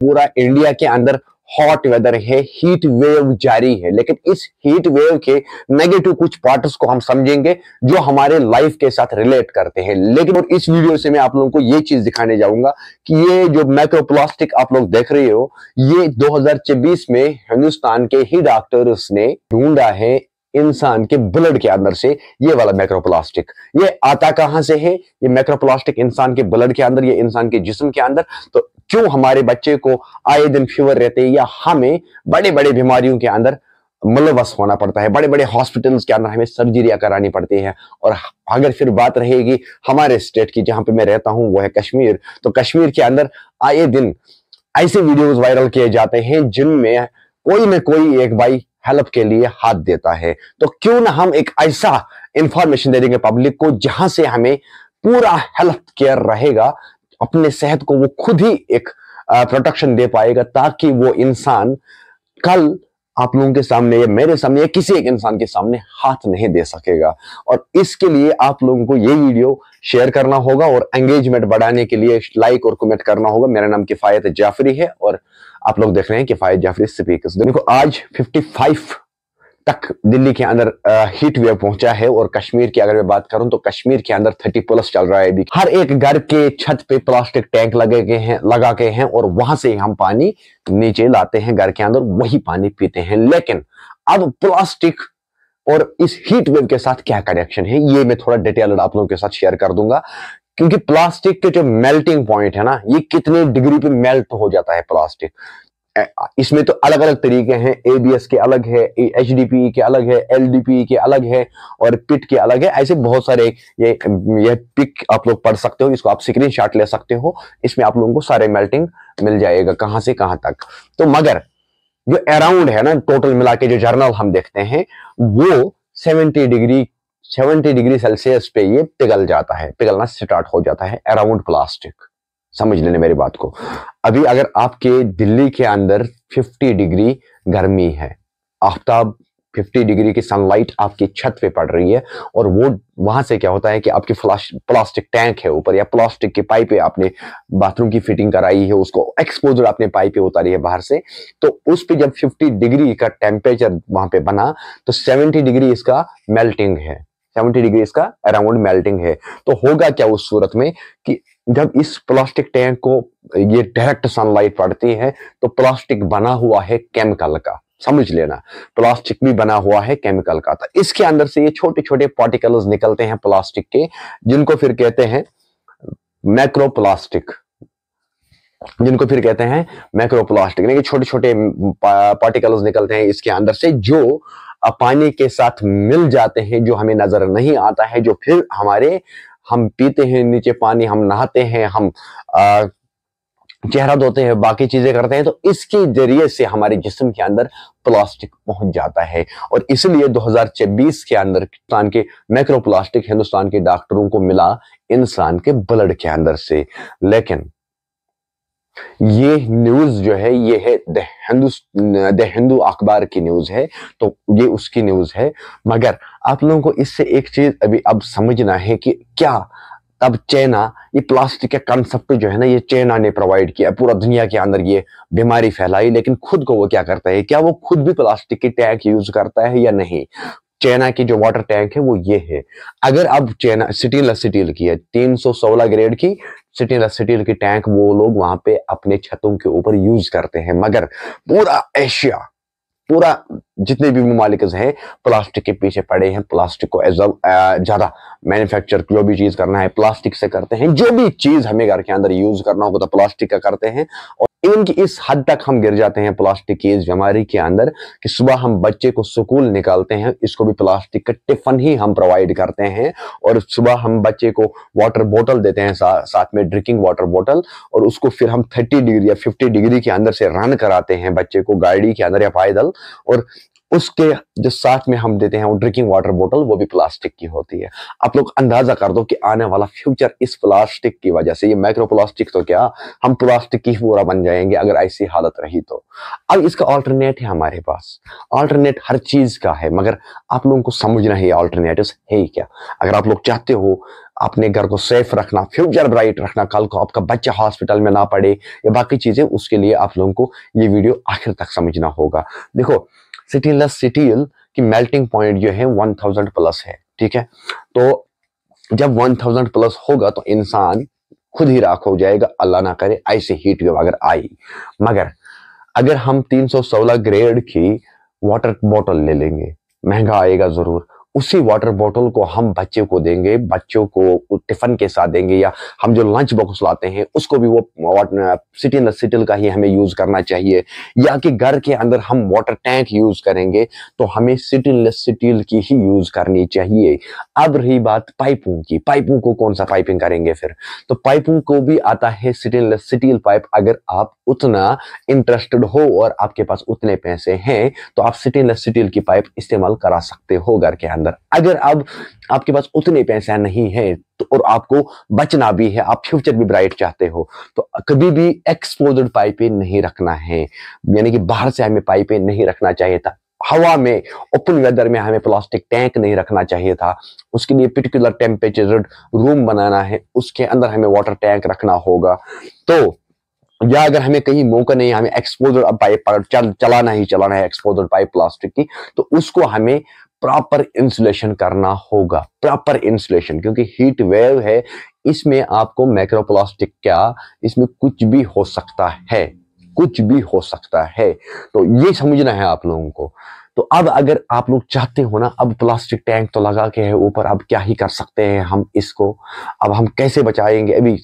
पूरा इंडिया के अंदर हॉट वेदर है हीट वेव जारी है लेकिन इस हीट वेव के नेगेटिव कुछ पार्ट्स को हम समझेंगे जो हमारे लाइफ के साथ रिलेट करते हैं लेकिन और इस वीडियो से मैं आप लोगों को ये चीज दिखाने जाऊंगा कि ये जो माइक्रोप्लास्टिक आप लोग देख रहे हो ये 2024 में हिंदुस्तान के ही डॉक्टर्स ने ढूंढा है इंसान के ब्लड के अंदर से ये वाला मैक्रोप्लास्टिक ये आता कहां से है ये मैक्रोप्लास्टिक इंसान के ब्लड के अंदर ये इंसान के जिस्म के अंदर तो क्यों हमारे बच्चे को आए दिन फीवर रहते हैं या हमें बड़े बड़े बीमारियों के अंदर मुलवस होना पड़ता है बड़े बड़े हॉस्पिटल्स के अंदर हमें सर्जरियां करानी पड़ती हैं और अगर फिर बात रहेगी हमारे स्टेट की जहां पे मैं रहता हूँ वो है कश्मीर तो कश्मीर के अंदर आए दिन ऐसे वीडियोस वायरल किए जाते हैं जिनमें कोई ना कोई एक भाई हेल्प के लिए हाथ देता है तो क्यों ना हम एक ऐसा इंफॉर्मेशन दे देंगे पब्लिक को जहां से हमें पूरा हेल्थ केयर रहेगा अपने सेहत को वो खुद ही एक प्रोटेक्शन दे पाएगा ताकि वो इंसान कल आप लोगों के सामने या मेरे सामने या किसी एक इंसान के सामने हाथ नहीं दे सकेगा और इसके लिए आप लोगों को ये वीडियो शेयर करना होगा और एंगेजमेंट बढ़ाने के लिए लाइक और कमेंट करना होगा मेरा नाम किफायत जाफरी है और आप लोग देख रहे हैं किफायत जाफरी स्पीकर देखो आज 55 तक दिल्ली के अंदर हीट वेव पहुंचा है और कश्मीर की अगर मैं बात करूं तो कश्मीर के अंदर थर्टी प्लस चल रहा है अभी हर एक घर के छत पे प्लास्टिक टैंक लगे गए हैं लगा के हैं और वहां से हम पानी नीचे लाते हैं घर के अंदर वही पानी पीते हैं लेकिन अब प्लास्टिक और इस हीट वेव के साथ क्या कनेक्शन है ये मैं थोड़ा डिटेल आप लोगों के साथ शेयर कर दूंगा क्योंकि प्लास्टिक के जो मेल्टिंग पॉइंट है ना ये कितने डिग्री पे मेल्ट हो जाता है प्लास्टिक इसमें तो अलग अलग तरीके हैं एबीएस के अलग है एच e के अलग है एल e के अलग है और पिट के अलग है ऐसे बहुत सारे ये ये पिक आप लोग पढ़ सकते हो इसको आप स्क्रीन ले सकते हो इसमें आप लोगों को सारे मेल्टिंग मिल जाएगा कहां से कहां तक तो मगर जो अराउंड है ना टोटल मिला के जो जर्नल हम देखते हैं वो 70 डिग्री 70 डिग्री सेल्सियस पे ये पिघल जाता है पिघलना स्टार्ट हो जाता है अराउंड प्लास्टिक समझ लेने मेरी बात को अभी अगर आपके दिल्ली के अंदर 50 डिग्री गर्मी है आफ्ताब 50 डिग्री की सनलाइट आपकी छत पे पड़ रही है और वो वहां से क्या होता है कि आपकी फ्लाश प्लास्टिक टैंक है ऊपर या प्लास्टिक की पाइपें आपने बाथरूम की फिटिंग कराई है उसको एक्सपोजर आपने पे उतारी है बाहर से तो उस पर जब 50 डिग्री का टेम्परेचर वहां पे बना तो 70 डिग्री इसका मेल्टिंग है 70 डिग्री इसका अराउंड मेल्टिंग है तो होगा क्या उस सूरत में कि जब इस प्लास्टिक टैंक को ये डायरेक्ट सनलाइट पड़ती है तो प्लास्टिक बना हुआ है केमिकल का समझ लेना प्लास्टिक भी बना हुआ है केमिकल का तो इसके अंदर से ये छोटे छोटे पार्टिकल्स निकलते हैं प्लास्टिक के जिनको फिर कहते हैं मैक्रोप्लास्टिक जिनको फिर कहते हैं मैक्रोप्लास्टिक यानी छोटे छोटे पार्टिकल्स निकलते हैं इसके अंदर से जो पानी के साथ मिल जाते हैं जो हमें नजर नहीं आता है जो फिर हमारे हम पीते हैं नीचे पानी हम नहाते हैं हम आ, चेहरा धोते हैं बाकी चीजें करते हैं तो इसके जरिए से हमारे जिस्म के अंदर प्लास्टिक पहुंच जाता है और इसलिए 2024 के अंदर हिंदुस्तान के माइक्रोप्लास्टिक हिंदुस्तान के डॉक्टरों को मिला इंसान के ब्लड के अंदर से लेकिन ये न्यूज जो है ये है द हिंदू द हिंदू अखबार की न्यूज है तो ये उसकी न्यूज है मगर आप लोगों को इससे एक चीज अभी अब समझना है कि क्या तब चाइना ये प्लास्टिक का कंसेप्ट जो है ना ये चाइना ने प्रोवाइड किया पूरा दुनिया के अंदर ये बीमारी फैलाई लेकिन खुद को वो क्या करता है क्या वो खुद भी प्लास्टिक के टैंक यूज करता है या नहीं चाइना की जो वाटर टैंक है वो ये है अगर अब चाइना सिटील स्टील की है 316 ग्रेड की सिटी इंडस्ट्री के टैंक वो लोग वहां पे अपने छतों के ऊपर यूज करते हैं मगर पूरा एशिया पूरा जितने भी ममालिक हैं प्लास्टिक के पीछे पड़े हैं प्लास्टिक को ज़्यादा मैन्युफैक्चर जो भी चीज़ करना है प्लास्टिक से करते हैं जो भी चीज़ हमें घर के अंदर यूज़ करना होगा तो प्लास्टिक का करते हैं और नींद की इस हद तक हम गिर जाते हैं प्लास्टिक की इस बीमारी के अंदर कि सुबह हम बच्चे को स्कूल निकालते हैं इसको भी प्लास्टिक का टिफन ही हम प्रोवाइड करते हैं और सुबह हम बच्चे को वाटर बोतल देते हैं सा, साथ में ड्रिंकिंग वाटर बोतल और उसको फिर हम थर्टी डिग्री या फिफ्टी डिग्री के अंदर से रन कराते हैं बच्चे को गाड़ी के अंदर या पैदल और उसके जो साथ में हम देते हैं वो ड्रिंकिंग वाटर बोतल वो भी प्लास्टिक की होती है आप लोग अंदाजा कर दो कि आने वाला फ्यूचर इस प्लास्टिक की वजह से ये माइक्रो प्लास्टिक तो क्या हम प्लास्टिक की पूरा बन जाएंगे अगर ऐसी हालत रही तो अब इसका ऑल्टरनेट है हमारे पास ऑल्टरनेट हर चीज का है मगर आप लोगों को समझना है ऑल्टरनेटिव है ही क्या अगर आप लोग चाहते हो अपने घर को सेफ रखना फ्यूचर ब्राइट रखना कल को आपका बच्चा हॉस्पिटल में ना पड़े या बाकी चीज़ें उसके लिए आप लोगों को ये वीडियो आखिर तक समझना होगा देखो सिटीलेस सिटील की मेल्टिंग पॉइंट जो है 1000 प्लस है ठीक है तो जब 1000 प्लस होगा तो इंसान खुद ही राख हो जाएगा अल्लाह ना करे ऐसे हीट वेव अगर आई मगर अगर हम 316 ग्रेड की वाटर बॉटल ले लेंगे महंगा आएगा जरूर उसी वाटर बॉटल को हम बच्चे को देंगे बच्चों को टिफिन के साथ देंगे या हम जो लंच बॉक्स लाते हैं उसको भी वो सिटिल सिटिल का ही हमें यूज करना चाहिए या कि घर के अंदर हम वाटर टैंक यूज करेंगे तो हमें सिटिलनेस सिटिल की ही यूज करनी चाहिए अब रही बात पाइपों की पाइपों को कौन सा पाइपिंग करेंगे फिर तो पाइपों को भी आता है सिटिलनेस सिटिल पाइप अगर आप उतना इंटरेस्टेड हो और आपके पास उतने पैसे हैं तो आप सिटिलनेस सिटिल की पाइप इस्तेमाल करा सकते हो घर के अंदर अंदर अगर अब आपके पास उतने पैसे नहीं है तो और आपको बचना भी है आप फ्यूचर भी ब्राइट चाहते हो तो कभी भी एक्सपोजड पाइपें नहीं रखना है यानी कि बाहर से हमें पाइपें नहीं रखना चाहिए था हवा में ओपन वेदर में हमें प्लास्टिक टैंक नहीं रखना चाहिए था उसके लिए पर्टिकुलर टेम्परेचर रूम बनाना है उसके अंदर हमें वाटर टैंक रखना होगा तो या अगर हमें कहीं मौका नहीं हमें एक्सपोजर पाइप चल, चलाना ही चलाना है एक्सपोजर पाइप प्लास्टिक की तो उसको हमें प्रॉपर इंसुलेशन करना होगा प्रॉपर इंसुलेशन क्योंकि हीट वेव है इसमें आपको मैक्रोप्लास्टिक क्या इसमें कुछ भी हो सकता है कुछ भी हो सकता है तो ये समझना है आप लोगों को तो अब अगर आप लोग चाहते हो ना अब प्लास्टिक टैंक तो लगा के है ऊपर अब क्या ही कर सकते हैं हम इसको अब हम कैसे बचाएंगे अभी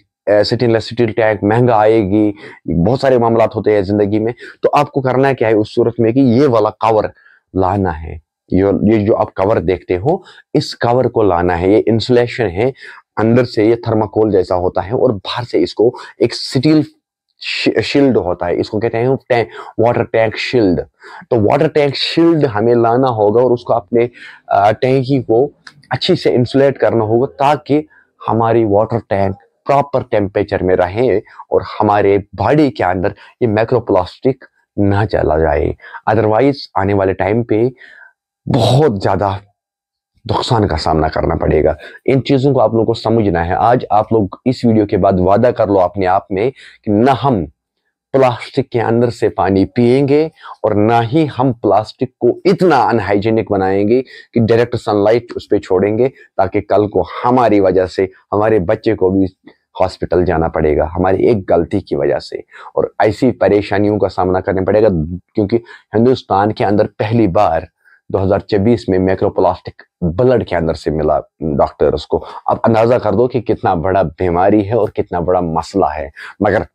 स्टेनलेस स्टील टैंक महंगा आएगी बहुत सारे मामला होते हैं जिंदगी में तो आपको करना क्या है उस सूरत में कि ये वाला कवर लाना है ये ये जो आप कवर देखते हो इस कवर को लाना है ये इंसुलेशन है अंदर से ये थर्माकोल जैसा होता है और बाहर से इसको एक स्टील शील्ड होता है इसको कहते हैं टैंक वाटर टैंक शील्ड तो वाटर टैंक शील्ड हमें लाना होगा और उसको अपने टैंकी को अच्छी से इंसुलेट करना होगा ताकि हमारी वाटर टैंक प्रॉपर टेम्परेचर में रहे और हमारे बॉडी के अंदर ये माइक्रोप्लास्टिक ना चला जाए अदरवाइज आने वाले टाइम पे बहुत ज़्यादा नुकसान का सामना करना पड़ेगा इन चीज़ों को आप लोगों को समझना है आज आप लोग इस वीडियो के बाद वादा कर लो अपने आप में कि ना हम प्लास्टिक के अंदर से पानी पिएंगे और ना ही हम प्लास्टिक को इतना अनहाइजेनिक बनाएंगे कि डायरेक्ट सनलाइट उस पर छोड़ेंगे ताकि कल को हमारी वजह से हमारे बच्चे को भी हॉस्पिटल जाना पड़ेगा हमारी एक गलती की वजह से और ऐसी परेशानियों का सामना करना पड़ेगा क्योंकि हिंदुस्तान के अंदर पहली बार 2024 में माइक्रोप्लास्टिक ब्लड के अंदर से मिला डॉक्टर को अब अंदाजा कर दो कि कितना बड़ा बीमारी है और कितना बड़ा मसला है मगर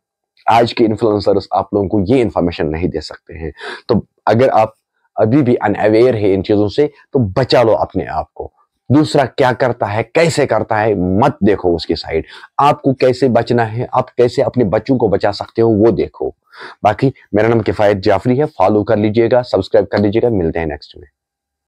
आज के इन्फ्लुएंसर्स आप लोगों को ये इन्फॉर्मेशन नहीं दे सकते हैं तो अगर आप अभी भी अनअवेयर है इन चीज़ों से तो बचा लो अपने आप को दूसरा क्या करता है कैसे करता है मत देखो उसकी साइड आपको कैसे बचना है आप कैसे अपने बच्चों को बचा सकते हो वो देखो बाकी मेरा नाम किफ़ायत जाफरी है फॉलो कर लीजिएगा सब्सक्राइब कर लीजिएगा मिलते हैं नेक्स्ट में